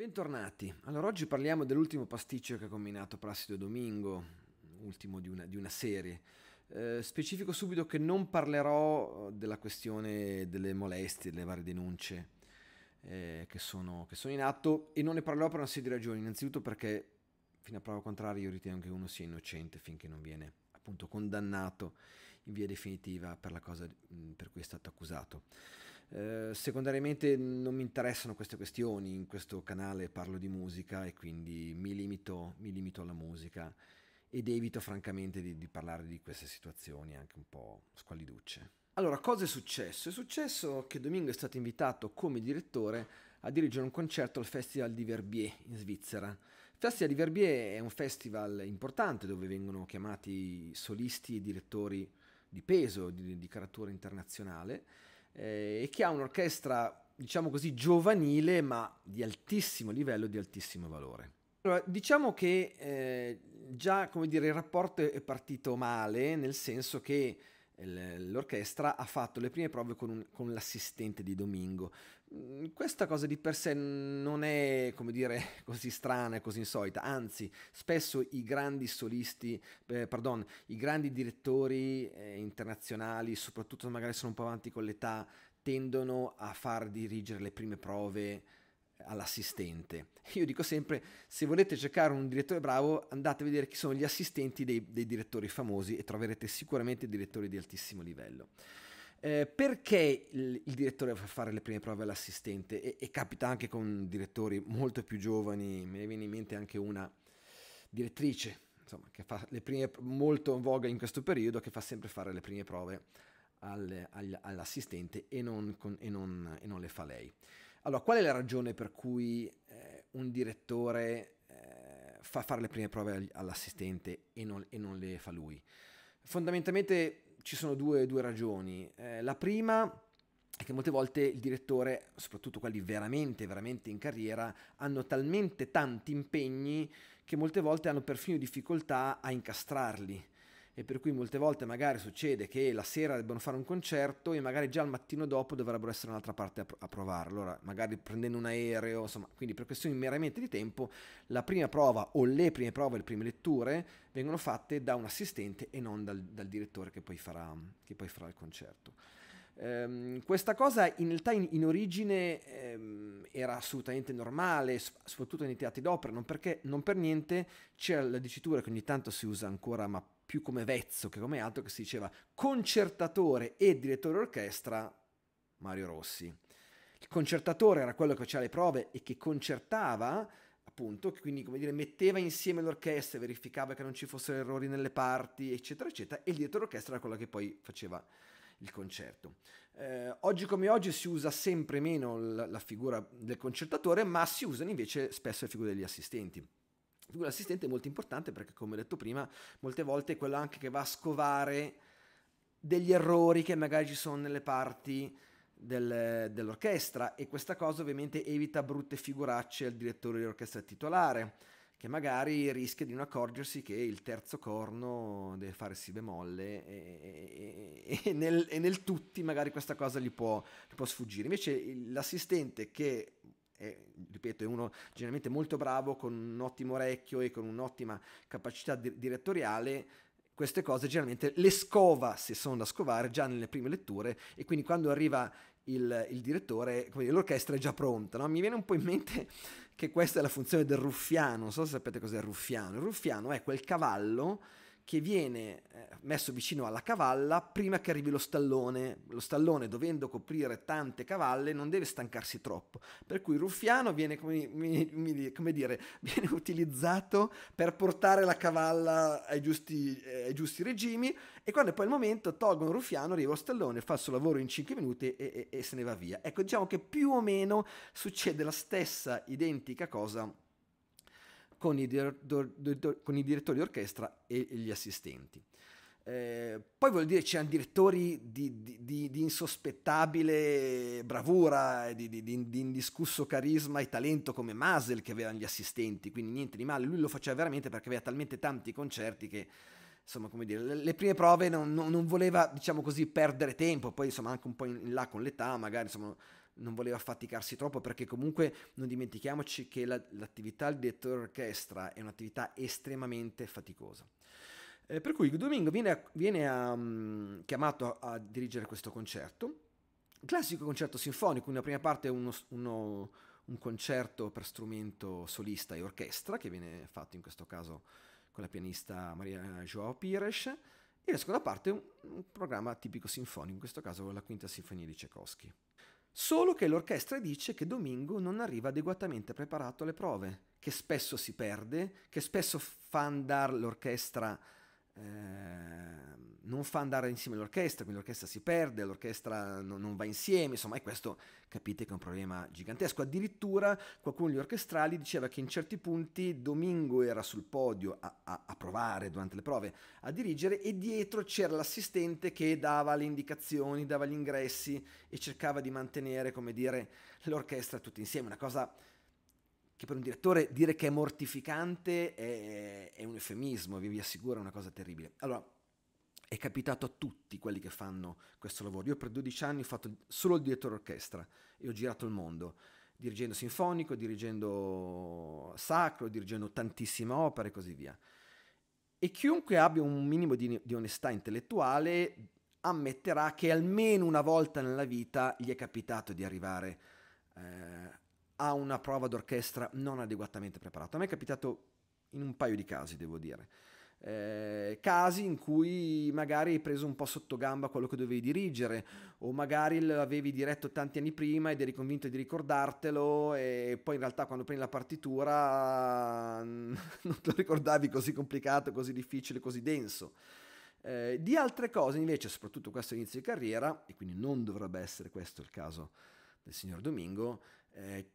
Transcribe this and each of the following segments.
Bentornati, allora oggi parliamo dell'ultimo pasticcio che ha combinato Placido Domingo, ultimo di una, di una serie. Eh, specifico subito che non parlerò eh, della questione delle molestie, delle varie denunce eh, che, sono, che, sono, in atto e non ne parlerò per una serie di ragioni, innanzitutto perché fino a prova contraria io ritengo che uno sia innocente finché non viene appunto condannato in via definitiva per la cosa per cui è stato accusato. Eh, secondariamente non mi interessano queste questioni, in questo canale parlo di musica e quindi mi limito, mi limito alla musica ed evito francamente di, di parlare di queste situazioni anche un po' squalliducce. Allora, cosa è successo? È successo che Domingo è stato invitato come direttore a dirigere un concerto al Festival di Verbier in Svizzera. Il Festival di Verbier è un festival importante dove vengono chiamati solisti e direttori di peso, di, di caratura internazionale, eh, e che ha un'orchestra, diciamo così, giovanile ma di altissimo livello e di altissimo valore. Allora, diciamo che eh, già come dire, il rapporto è partito male, nel senso che l'orchestra ha fatto le prime prove con, un, con l'assistente di Domingo, Mm, questa cosa di per sé non è, come dire, così strana e così insolita, anzi, spesso i grandi solisti, eh, pardon, i grandi direttori eh, internazionali, soprattutto se magari sono un po' avanti con l'età, tendono a far dirigere le prime prove eh, all'assistente. Io dico sempre, se volete cercare un direttore bravo, andate a vedere chi sono gli assistenti dei, dei direttori famosi e troverete sicuramente direttori di altissimo livello. Eh, perché il, il, direttore fa fare le prime prove all'assistente? E, e, capita anche con direttori molto più giovani, me ne viene in mente anche una direttrice, insomma, che fa le prime, molto in voga in questo periodo, che fa sempre fare le prime prove al, al, all'assistente e non, con, e, non, e non, le fa lei. Allora, qual è la ragione per cui eh, un direttore eh, fa fare le prime prove all'assistente e non, e non le fa lui? Fondamentalmente ci sono due, due ragioni. Eh, la prima è che molte volte il direttore, soprattutto quelli veramente, veramente in carriera, hanno talmente tanti impegni che molte volte hanno perfino difficoltà a incastrarli e per cui molte volte magari succede che la sera debbano fare un concerto e magari già il mattino dopo dovrebbero essere in un'altra parte a, a provare, allora magari prendendo un aereo, insomma, quindi per questioni meramente di tempo la prima prova o le prime prove, le prime letture vengono fatte da un assistente e non dal, dal direttore che poi farà, che poi farà il concerto. Um, questa cosa in realtà in, in origine um, era assolutamente normale, soprattutto nei teatri d'opera, non, perché, non per niente c'era la dicitura che ogni tanto si usa ancora, ma più come Vezzo che come altro, che si diceva concertatore e direttore d'orchestra Mario Rossi. Il concertatore era quello che faceva le prove e che concertava, appunto, quindi come dire, metteva insieme l'orchestra, verificava che non ci fossero errori nelle parti, eccetera, eccetera, e il direttore d'orchestra era quello che poi faceva il concerto. Eh, oggi come oggi si usa sempre meno la, la figura del concertatore, ma si usano invece spesso le figure degli assistenti figura assistente è molto importante perché, come ho detto prima, molte volte è quello anche che va a scovare degli errori che magari ci sono nelle parti del, dell'orchestra e questa cosa ovviamente evita brutte figuracce al direttore dell'orchestra titolare che magari rischia di non accorgersi che il terzo corno deve fare si bemolle e, e, e, nel, e nel, tutti magari questa cosa gli può, gli può sfuggire. Invece l'assistente che è, ripeto, è uno generalmente molto bravo, con un ottimo orecchio e con un'ottima capacità di- direttoriale, queste cose generalmente le scova, se sono da scovare, già nelle prime letture e quindi quando arriva il, il direttore, dire, l'orchestra è già pronta. No? Mi viene un po' in mente che questa è la funzione del ruffiano, non so se sapete cos'è il ruffiano. Il ruffiano è quel cavallo che viene eh, messo vicino alla cavalla prima che arrivi lo stallone. Lo stallone, dovendo coprire tante cavalle, non deve stancarsi troppo. Per cui il ruffiano viene, come, come dire, viene utilizzato per portare la cavalla ai giusti, eh, ai giusti, regimi e quando è poi il momento tolgono il ruffiano, arriva lo stallone, fa il suo lavoro in 5 minuti e, e, e se ne va via. Ecco, diciamo che più o meno succede la stessa identica cosa con i, dir- do- do- con i direttori d'orchestra e-, gli assistenti. Eh, poi vuol dire c'erano direttori di, di, di, di, insospettabile bravura, di, indiscusso carisma e talento come Masel che avevano gli assistenti, quindi niente di male, lui lo faceva veramente perché aveva talmente tanti concerti che insomma come dire, le, le prime prove non, non, non, voleva diciamo così perdere tempo, poi insomma anche un po' in, in là con l'età magari insomma non voleva affaticarsi troppo perché comunque non dimentichiamoci che la, l'attività del direttore orchestra è un'attività estremamente faticosa. Eh, per cui Domingo viene, viene a, um, chiamato a, a, dirigere questo concerto, classico concerto sinfonico, una prima parte è uno, uno, un concerto per strumento solista e orchestra che viene fatto in questo caso con la pianista Maria Joao Pires e la seconda parte è un, un programma tipico sinfonico, in questo caso la quinta sinfonia di Tchaikovsky. Solo che l'orchestra dice che Domingo non arriva adeguatamente preparato alle prove, che spesso si perde, che spesso fa andare l'orchestra eh, non fa andare insieme l'orchestra, quindi l'orchestra si perde, l'orchestra non, non va insieme, insomma, e questo capite che è un problema gigantesco. Addirittura qualcuno degli orchestrali diceva che in certi punti Domingo era sul podio a, a, a provare durante le prove, a dirigere, e dietro c'era l'assistente che dava le indicazioni, dava gli ingressi e cercava di mantenere, come dire, l'orchestra tutti insieme, una cosa che per un direttore dire che è mortificante è, è un eufemismo, vi, vi assicuro, è una cosa terribile. Allora, è capitato a tutti quelli che fanno questo lavoro. Io per 12 anni ho fatto solo il direttore orchestra e ho girato il mondo, dirigendo sinfonico, dirigendo sacro, dirigendo tantissime opere e così via. E chiunque abbia un minimo di, di onestà intellettuale ammetterà che almeno una volta nella vita gli è capitato di arrivare eh, a una prova d'orchestra non adeguatamente preparata. A me è capitato in un paio di casi, devo dire eh, casi in cui magari hai preso un po' sotto gamba quello che dovevi dirigere o magari l'avevi diretto tanti anni prima ed eri convinto di ricordartelo e poi in realtà quando prendi la partitura non te lo ricordavi così complicato, così difficile, così denso. Eh, di altre cose invece, soprattutto questo inizio di carriera, e quindi non dovrebbe essere questo il caso del signor Domingo, eh,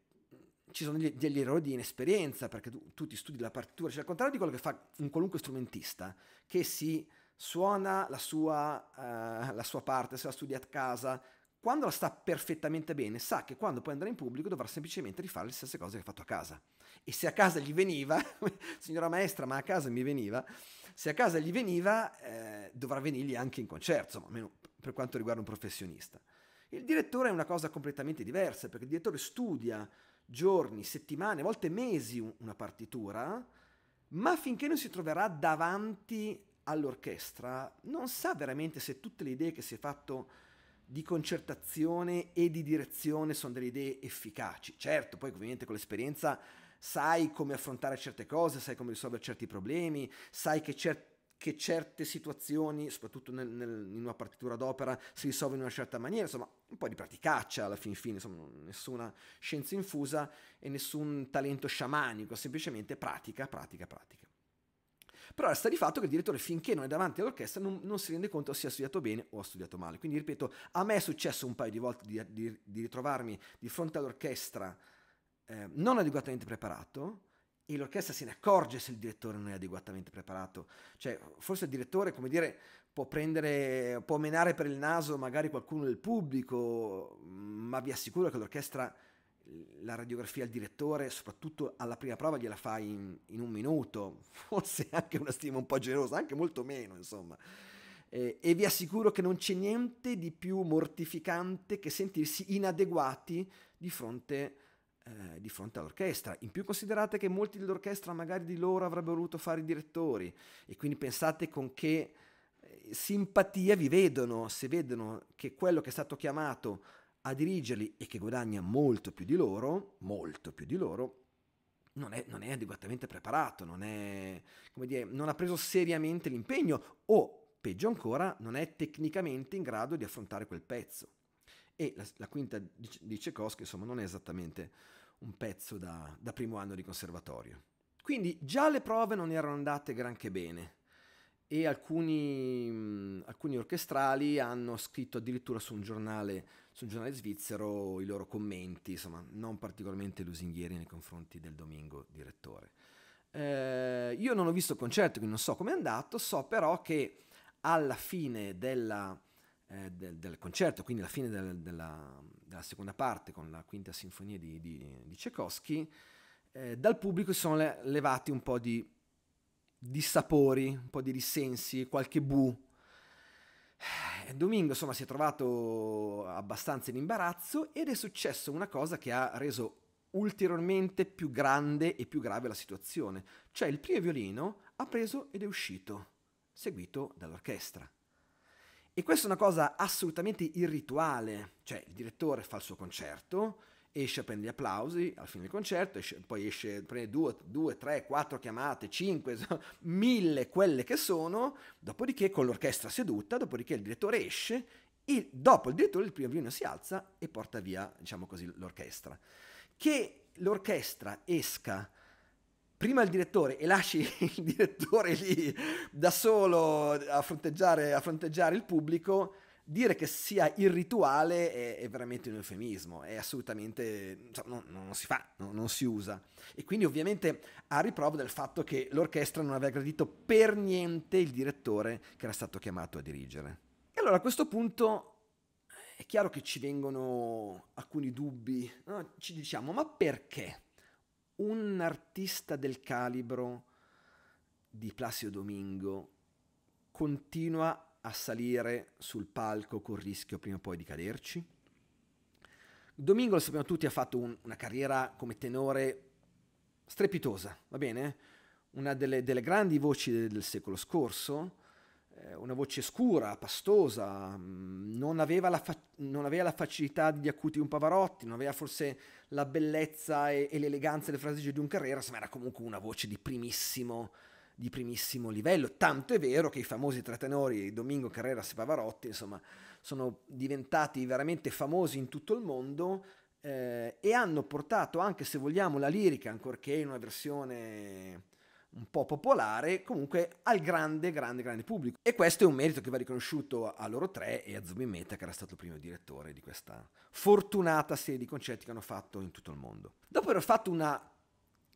ci sono degli, degli errori di inesperienza, perché tu, tu, ti studi la partitura, cioè al contrario di quello che fa un qualunque strumentista, che si suona la sua, uh, la sua parte, se la studia a casa, quando la sta perfettamente bene, sa che quando poi andrà in pubblico dovrà semplicemente rifare le stesse cose che ha fatto a casa. E se a casa gli veniva, signora maestra, ma a casa mi veniva, se a casa gli veniva, eh, dovrà venirgli anche in concerto, almeno per quanto riguarda un professionista. Il direttore è una cosa completamente diversa, perché il direttore studia giorni, settimane, a volte mesi una partitura, ma finché non si troverà davanti all'orchestra non sa veramente se tutte le idee che si è fatto di concertazione e di direzione sono delle idee efficaci. Certo, poi ovviamente con l'esperienza sai come affrontare certe cose, sai come risolvere certi problemi, sai che certi che certe situazioni, soprattutto nel, nel, in una partitura d'opera, si risolvono in una certa maniera, insomma un po' di praticaccia alla fin fine, insomma nessuna scienza infusa e nessun talento sciamanico, semplicemente pratica, pratica, pratica. Però resta di fatto che il direttore finché non è davanti all'orchestra non, non, si rende conto se ha studiato bene o ha studiato male. Quindi ripeto, a me è successo un paio di volte di, di, di ritrovarmi di fronte all'orchestra eh, non adeguatamente preparato, e l'orchestra se ne accorge se il direttore non è adeguatamente preparato. Cioè, forse il direttore, come dire, può prendere, può menare per il naso magari qualcuno del pubblico, mm, ma vi assicuro che l'orchestra la radiografia al direttore, soprattutto alla prima prova, gliela fa in, in un minuto, forse anche una stima un po' generosa, anche molto meno, insomma. Eh, e vi assicuro che non c'è niente di più mortificante che sentirsi inadeguati di fronte a eh, di fronte all'orchestra. In più considerate che molti dell'orchestra magari di loro avrebbero voluto fare i direttori e quindi pensate con che eh, simpatia vi vedono se vedono che quello che è stato chiamato a dirigerli e che guadagna molto più di loro, molto più di loro, non è, non è adeguatamente preparato, non, è, dire, non ha preso seriamente l'impegno o, peggio ancora, non è tecnicamente in grado di affrontare quel pezzo. E la, la quinta di Tchaikovsky, insomma, non è esattamente un pezzo da, da primo anno di conservatorio. Quindi già le prove non erano andate granché bene e alcuni, alcuni, orchestrali hanno scritto addirittura su un, giornale, su un giornale svizzero i loro commenti, insomma, non particolarmente lusinghieri nei confronti del Domingo direttore. Eh, io non ho visto il concerto, quindi non so com'è andato, so però che alla fine della, eh, del, del, concerto, quindi la fine del, della, della, seconda parte con la quinta sinfonia di, di, di Tchaikovsky, eh, dal pubblico si sono le, levati un po' di, di, sapori, un po' di dissensi, qualche bu. Eh, Domingo insomma si è trovato abbastanza in imbarazzo ed è successo una cosa che ha reso ulteriormente più grande e più grave la situazione, cioè il primo violino ha preso ed è uscito, seguito dall'orchestra. E questa è una cosa assolutamente irrituale, cioè il direttore fa il suo concerto, esce a prendere gli applausi alla fine del concerto, esce, poi esce, prende due, due, tre, quattro chiamate, cinque, mille quelle che sono, dopodiché con l'orchestra seduta, dopodiché il direttore esce, e dopo il direttore il primo violino si alza e porta via, diciamo così, l'orchestra. Che l'orchestra esca prima il direttore e lasci il direttore lì da solo a fronteggiare, a fronteggiare il pubblico, dire che sia irrituale è, è veramente un eufemismo, è assolutamente, cioè, non, non, si fa, non, non si usa. E quindi ovviamente a riprova del fatto che l'orchestra non aveva gradito per niente il direttore che era stato chiamato a dirigere. E allora a questo punto è chiaro che ci vengono alcuni dubbi, no? ci diciamo ma perché? un artista del calibro di Plasio Domingo continua a salire sul palco con il rischio prima o poi di caderci? Domingo, lo sappiamo tutti, ha fatto un, una carriera come tenore strepitosa, va bene? Una delle, delle grandi voci del, del secolo scorso, eh, una voce scura, pastosa, mm, non aveva, la, fa- non aveva la facilità di acuti un Pavarotti, non aveva forse la bellezza e, e l'eleganza del frasi di un Carrera, ma era comunque una voce di primissimo, di primissimo livello. Tanto è vero che i famosi tre tenori, Domingo, Carreras e Pavarotti, insomma, sono diventati veramente famosi in tutto il mondo eh, e hanno portato anche, se vogliamo, la lirica, ancorché in una versione un po' popolare, comunque al grande, grande, grande pubblico. E questo è un merito che va riconosciuto a loro tre e a Zubimeta, che era stato il primo direttore di questa fortunata serie di concerti che hanno fatto in tutto il mondo. Dopo aver fatto una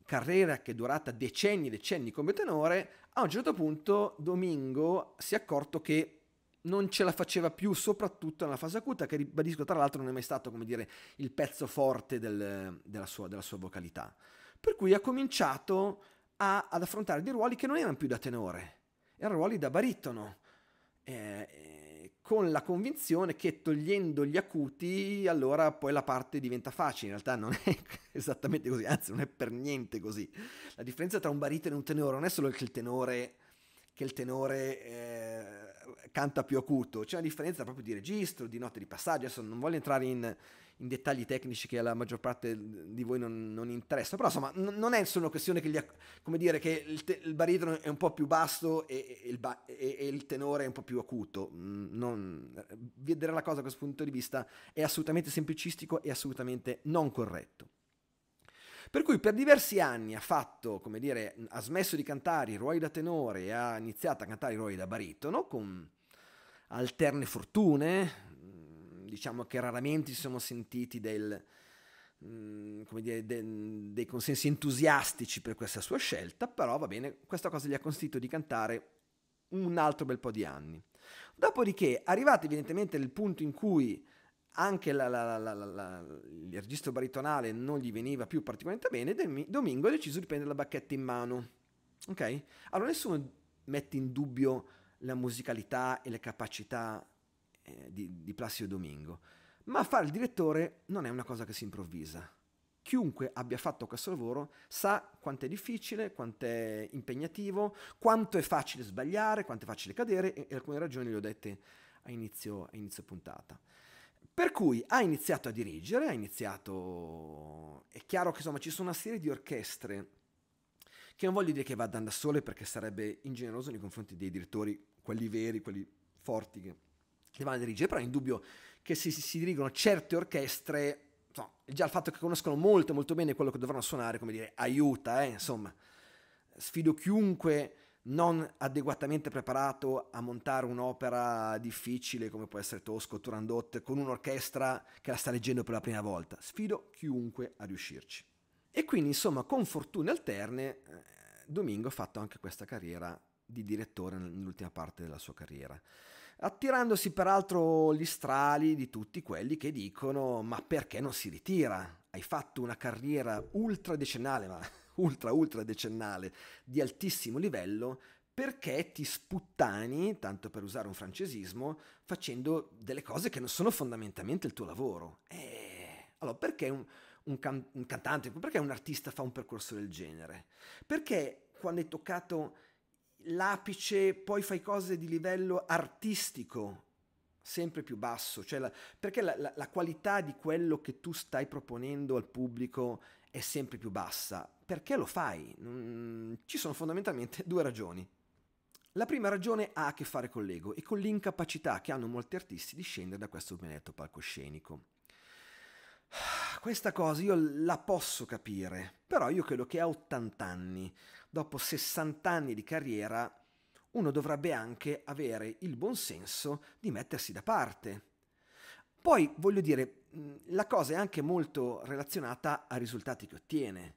carriera che è durata decenni e decenni come tenore, a un certo punto Domingo si è accorto che non ce la faceva più, soprattutto nella fase acuta, che ribadisco tra l'altro non è mai stato, come dire, il pezzo forte del, della, sua, della sua vocalità. Per cui ha cominciato a, ad affrontare dei ruoli che non erano più da tenore, erano ruoli da baritono, eh, eh, con la convinzione che togliendo gli acuti allora poi la parte diventa facile, in realtà non è esattamente così, anzi non è per niente così. La differenza tra un baritono e un tenore non è solo che il tenore, che il tenore eh, canta più acuto, c'è una differenza proprio di registro, di note di passaggio, adesso non voglio entrare in, in dettagli tecnici che alla maggior parte di voi non, non interessa, però insomma n- non è solo una questione che, gli, come dire, che il, te- il, baritono è un po' più basso e, e, il ba- e, e, il, tenore è un po' più acuto, mm, non, vedere la cosa da questo punto di vista è assolutamente semplicistico e assolutamente non corretto. Per cui per diversi anni ha fatto, come dire, ha smesso di cantare i ruoli da tenore e ha iniziato a cantare i ruoli da baritono con alterne fortune, mm, diciamo che raramente si sono sentiti del, mm, dire, de, dei consensi entusiastici per questa sua scelta, però va bene, questa cosa gli ha consentito di cantare un altro bel po' di anni. Dopodiché, arrivato evidentemente nel punto in cui anche la, la, la, il registro baritonale non gli veniva più particolarmente bene, Domingo ha deciso di prendere la bacchetta in mano. Ok? Allora nessuno mette in dubbio la musicalità e le capacità eh, di, di Placido Domingo, ma fare il direttore non è una cosa che si improvvisa. Chiunque abbia fatto questo lavoro sa quanto è difficile, quanto è impegnativo, quanto è facile sbagliare, quanto è facile cadere e, e alcune ragioni le ho dette a inizio, a inizio puntata. Per cui ha iniziato a dirigere, ha iniziato... È chiaro che insomma ci sono una serie di orchestre che non voglio dire che vadano da sole perché sarebbe ingeneroso nei confronti dei direttori, quelli veri, quelli forti che li vanno a dirigere, però è indubbio che se si, si dirigono certe orchestre, insomma, già il fatto che conoscono molto molto bene quello che dovranno suonare, come dire, aiuta, eh, insomma, sfido chiunque non adeguatamente preparato a montare un'opera difficile come può essere Tosco o Turandot con un'orchestra che la sta leggendo per la prima volta. Sfido chiunque a riuscirci. E quindi, insomma, con fortune alterne, eh, Domingo ha fatto anche questa carriera di direttore nell'ultima parte della sua carriera, attirandosi peraltro gli strali di tutti quelli che dicono ma perché non si ritira? Hai fatto una carriera ultra decennale, ma ultra ultra decennale di altissimo livello perché ti sputtani, tanto per usare un francesismo, facendo delle cose che non sono fondamentalmente il tuo lavoro. E... Eh, allora, perché un, un, can- un cantante, perché un artista fa un percorso del genere? Perché quando hai toccato l'apice poi fai cose di livello artistico sempre più basso, cioè la, perché la, la, la, qualità di quello che tu stai proponendo al pubblico è sempre più bassa. Perché lo fai? Mm, ci sono fondamentalmente due ragioni. La prima ragione ha a che fare con l'ego e con l'incapacità che hanno molti artisti di scendere da questo benedetto palcoscenico. Questa cosa io la posso capire, però io credo che a 80 anni, dopo 60 anni di carriera, uno dovrebbe anche avere il buon senso di mettersi da parte, poi voglio dire, mm, la cosa è anche molto relazionata ai risultati che ottiene.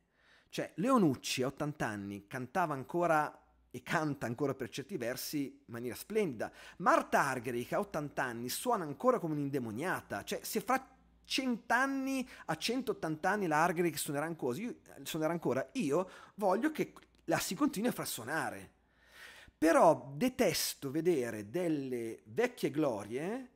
Cioè, Leonucci a 80 anni cantava ancora e canta ancora per certi versi in maniera splendida. Marta Argerich che ha 80 anni suona ancora come un'indemoniata, cioè se fra 100 anni a 180 anni la Argerich suonerà, suonerà ancora, io voglio che la si continui a far suonare. Però detesto vedere delle vecchie glorie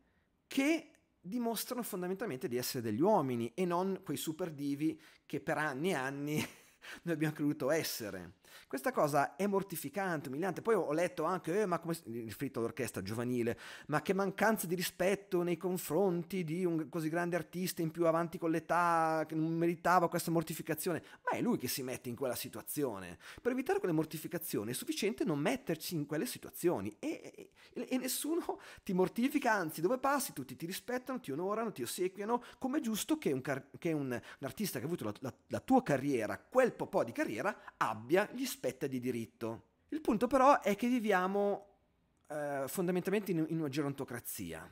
che dimostrano fondamentalmente di essere degli uomini e non quei super divi che per anni e anni noi abbiamo creduto essere. Questa cosa è mortificante, umiliante. Poi ho letto anche, eh, ma come riferito all'orchestra giovanile, ma che mancanza di rispetto nei confronti di un così grande artista in più avanti con l'età, che non meritava questa mortificazione. Ma è lui che si mette in quella situazione. Per evitare quelle mortificazioni è sufficiente non metterci in quelle situazioni e, e, e nessuno ti mortifica, anzi dove passi tutti ti rispettano, ti onorano, ti ossequiano, come è giusto che un, car- che un, un artista che ha avuto la, la, la tua carriera, quel po' di carriera, abbia gli gli spetta di diritto. Il punto però è che viviamo eh, fondamentalmente in, in una gerontocrazia.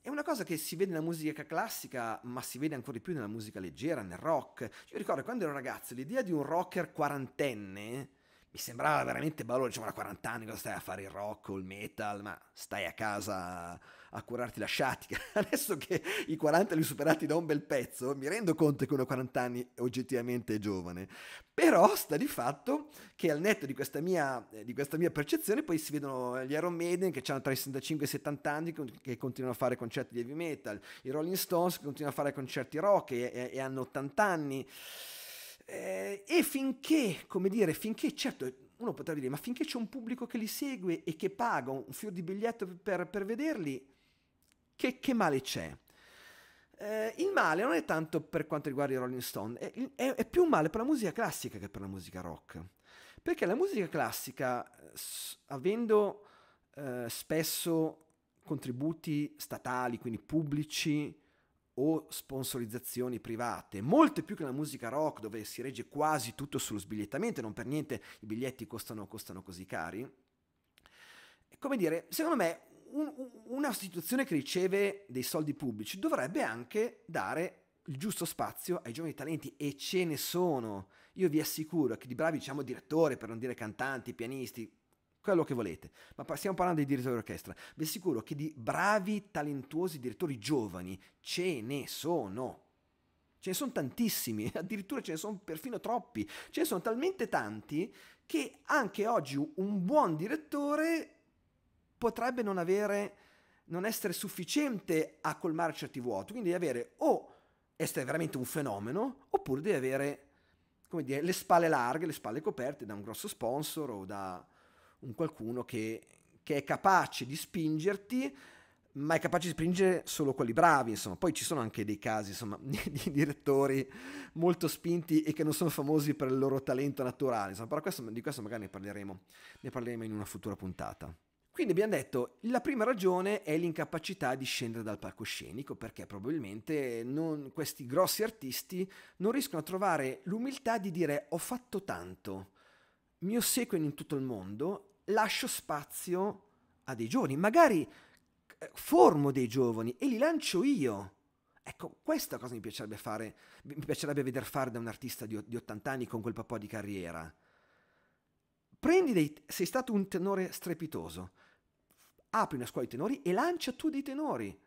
È una cosa che si vede nella musica classica, ma si vede ancora di più nella musica leggera, nel rock. Io ricordo quando ero ragazzo l'idea di un rocker quarantenne mi sembrava veramente ballo, diciamo, da 40 anni cosa stai a fare il rock o il metal, ma stai a casa a curarti la sciatica. Adesso che i 40 li ho superati da un bel pezzo, mi rendo conto che uno a 40 anni oggettivamente è giovane. Però sta di fatto che al netto di questa mia, eh, di questa mia percezione poi si vedono gli Iron Maiden che hanno tra i 65 e i 70 anni che continuano a fare concerti di heavy metal, i Rolling Stones che continuano a fare concerti rock e, e, e hanno 80 anni. Eh, e finché, come dire, finché, certo, uno potrebbe dire, ma finché c'è un pubblico che li segue e che paga un fior di biglietto per, per vederli, che, che male c'è? Eh, il male non è tanto per quanto riguarda i Rolling Stone, è, è, è, più un male per la musica classica che per la musica rock. Perché la musica classica, s- avendo eh, spesso contributi statali, quindi pubblici o sponsorizzazioni private, molte più che la musica rock dove si regge quasi tutto sullo sbigliettamento, non per niente i biglietti costano, costano così cari. Come dire, secondo me un, una situazione che riceve dei soldi pubblici dovrebbe anche dare il giusto spazio ai giovani talenti e ce ne sono. Io vi assicuro che di bravi, diciamo, direttore, per non dire cantanti, pianisti, quello che volete, ma stiamo parlando di direttore d'orchestra. Vi assicuro che di bravi, talentuosi direttori giovani ce ne sono. Ce ne sono tantissimi, addirittura ce ne sono perfino troppi. Ce ne sono talmente tanti che anche oggi un buon direttore potrebbe non avere non essere sufficiente a colmare certi vuoti, quindi devi avere o essere veramente un fenomeno, oppure devi avere come dire, le spalle larghe, le spalle coperte da un grosso sponsor o da un qualcuno che, che è capace di spingerti, ma è capace di spingere solo quelli bravi, insomma. Poi ci sono anche dei casi, insomma, di direttori molto spinti e che non sono famosi per il loro talento naturale, insomma, però questo, di questo magari ne parleremo, ne parleremo in una futura puntata. Quindi abbiamo detto, la prima ragione è l'incapacità di scendere dal palcoscenico, perché probabilmente non, questi grossi artisti non riescono a trovare l'umiltà di dire ho fatto tanto, mi ossequio in tutto il mondo, lascio spazio a dei giovani, magari eh, formo dei giovani e li lancio io. Ecco, questa cosa mi piacerebbe fare, mi piacerebbe veder fare da un artista di, di 80 anni con quel papà di carriera. Prendi dei, sei stato un tenore strepitoso, apri una scuola di tenori e lancia tu dei tenori.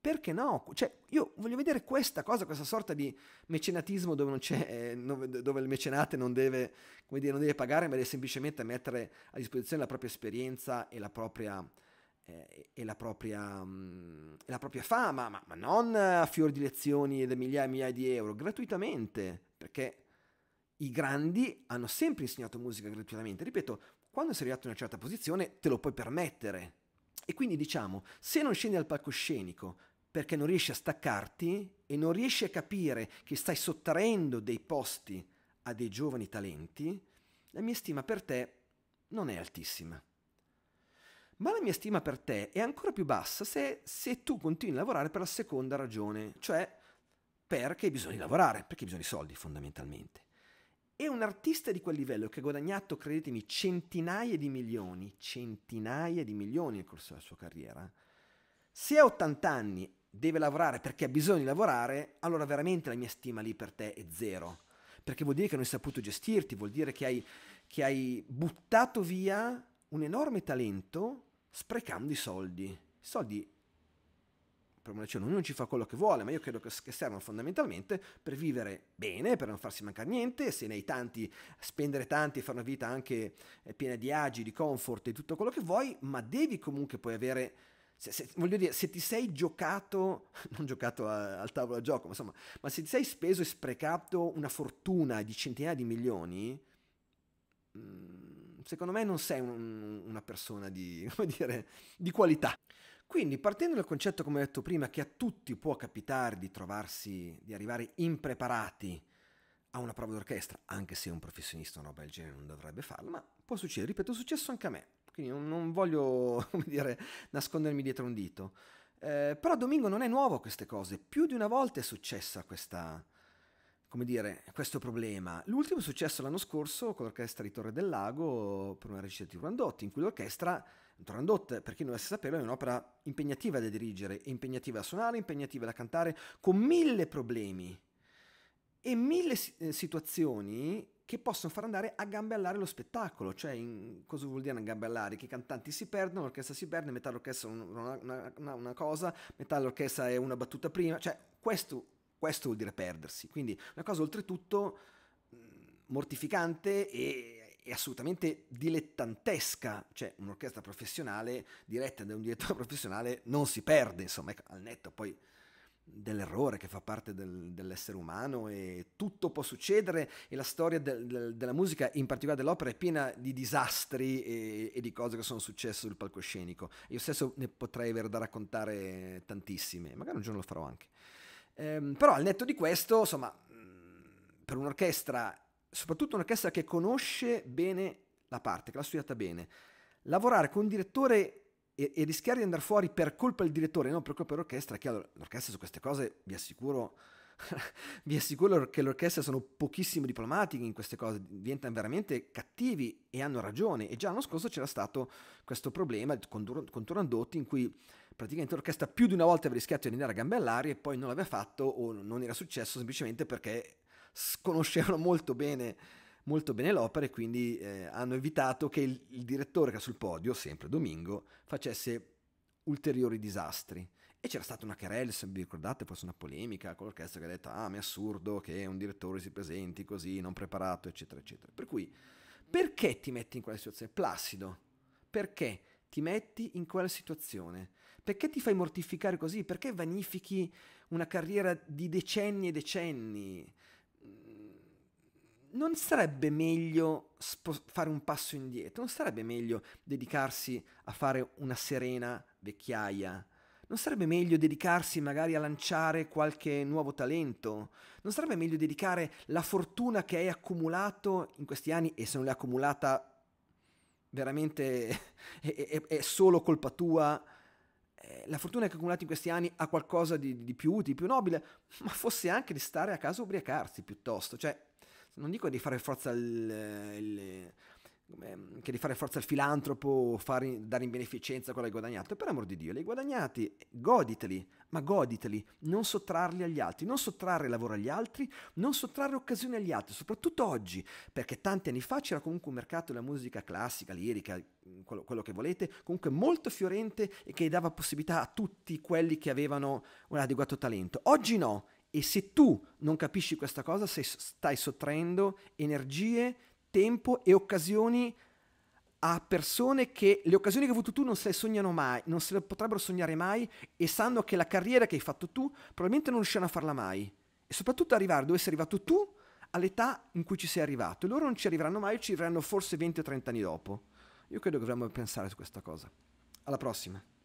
Perché no? Cioè, io voglio vedere questa cosa, questa sorta di mecenatismo dove, non c'è, eh, dove il mecenate non deve, come dire, non deve pagare, ma deve semplicemente mettere a disposizione la propria esperienza e la propria, eh, e la propria, mh, mm, e la propria fama, ma, ma, non a fior di lezioni ed migliaia e migliaia di euro, gratuitamente, perché i grandi hanno sempre insegnato musica gratuitamente. Ripeto, quando sei arrivato in una certa posizione te lo puoi permettere e quindi diciamo, se non scendi al palcoscenico perché non riesci a staccarti e non riesci a capire che stai sottraendo dei posti a dei giovani talenti, la mia stima per te non è altissima. Ma la mia stima per te è ancora più bassa se, se tu continui a lavorare per la seconda ragione, cioè perché bisogna lavorare, perché bisogna di soldi fondamentalmente. E un artista di quel livello che ha guadagnato, credetemi, centinaia di milioni, centinaia di milioni nel corso della sua carriera, se a 80 anni deve lavorare perché ha bisogno di lavorare, allora veramente la mia stima lì per te è zero. Perché vuol dire che non hai saputo gestirti, vuol dire che hai, che hai buttato via un enorme talento sprecando i soldi. I soldi cioè ognuno ci fa quello che vuole, ma io credo che, che servano fondamentalmente per vivere bene, per non farsi mancare niente, se ne hai tanti, spendere tanti e fare una vita anche eh, piena di agi, di comfort e tutto quello che vuoi, ma devi comunque poi avere... Se, se, voglio dire, se ti sei giocato, non giocato a, al tavolo da gioco, ma insomma, ma se ti sei speso e sprecato una fortuna di centinaia di milioni, mm, secondo me non sei un, una persona di, come dire, di qualità. Quindi partendo dal concetto, come ho detto prima, che a tutti può capitare di trovarsi, di arrivare impreparati a una prova d'orchestra, anche se un professionista una roba del genere non dovrebbe farlo, ma può succedere, ripeto, è successo anche a me, quindi non, non voglio, come dire, nascondermi dietro un dito. Eh, però Domingo non è nuovo a queste cose, più di una volta è successa questa, come dire, questo problema. L'ultimo è successo l'anno scorso con l'orchestra di Torre del Lago per una recita di Randotti, in cui l'orchestra Turandot, per chi non dovesse saperlo, è un'opera impegnativa da dirigere, impegnativa da suonare, impegnativa da cantare, con mille problemi e mille eh, situazioni che possono far andare a gambe all'aria lo spettacolo, cioè in, cosa vuol dire a gambellare? Che i cantanti si perdono, l'orchestra si perde, metà l'orchestra è una, una, una, cosa, metà l'orchestra è una battuta prima, cioè questo, questo vuol dire perdersi, quindi una cosa oltretutto mm, mortificante e è assolutamente dilettantesca, cioè un'orchestra professionale diretta da un direttore professionale non si perde, insomma, ecco, al netto poi dell'errore che fa parte del, dell'essere umano e tutto può succedere e la storia del, del, della musica, in particolare dell'opera, è piena di disastri e, e, di cose che sono successe sul palcoscenico. Io stesso ne potrei avere da raccontare tantissime, magari un giorno lo farò anche. Ehm, però al netto di questo, insomma, per un'orchestra soprattutto un'orchestra che conosce bene la parte, che l'ha studiata bene, lavorare con un direttore e, e, rischiare di andare fuori per colpa del direttore, non per colpa dell'orchestra, che l'orchestra su queste cose vi assicuro... vi assicuro che l'orchestra sono pochissimo diplomatiche in queste cose, diventano veramente cattivi e hanno ragione. E già l'anno scorso c'era stato questo problema con, con Turandotti in cui praticamente l'orchestra più di una volta aveva rischiato di andare a gambe all'aria e poi non l'aveva fatto o non era successo semplicemente perché conoscevano molto bene, molto bene l'opera e quindi eh, hanno evitato che il, il direttore che era sul podio, sempre Domingo, facesse ulteriori disastri. E c'era stata una querela, se vi ricordate, forse una polemica con l'orchestra che ha detto, ah, ma è assurdo che un direttore si presenti così, non preparato, eccetera, eccetera. Per cui, perché ti metti in quella situazione? Placido, perché ti metti in quella situazione? Perché ti fai mortificare così? Perché vanifichi una carriera di decenni e decenni? non sarebbe meglio spo- fare un passo indietro? Non sarebbe meglio dedicarsi a fare una serena vecchiaia? Non sarebbe meglio dedicarsi magari a lanciare qualche nuovo talento? Non sarebbe meglio dedicare la fortuna che hai accumulato in questi anni e se non l'hai accumulata veramente è, è, è solo colpa tua? Eh, la fortuna che ho accumulato in questi anni ha qualcosa di, di più utile, di più nobile, ma fosse anche di stare a casa ubriacarsi piuttosto. Cioè, non dico di fare forza il, il che di fare forza al filantropo o fare, dare in beneficenza quello che hai guadagnato, per amor di Dio, li hai guadagnati, goditeli, ma goditeli, non sottrarli agli altri, non sottrarre lavoro agli altri, non sottrarre occasioni agli altri, soprattutto oggi, perché tanti anni fa c'era comunque un mercato della musica classica, lirica, quello, quello che volete, comunque molto fiorente e che dava possibilità a tutti quelli che avevano un adeguato talento. Oggi no, e se tu non capisci questa cosa, stai sottraendo energie, tempo e occasioni a persone che le occasioni che hai avuto tu non se le sognano mai, non se le potrebbero sognare mai e sanno che la carriera che hai fatto tu probabilmente non riusciranno a farla mai. E soprattutto arrivare dove sei arrivato tu all'età in cui ci sei arrivato. E loro non ci arriveranno mai, ci arriveranno forse 20 o 30 anni dopo. Io credo che dovremmo pensare su questa cosa. Alla prossima.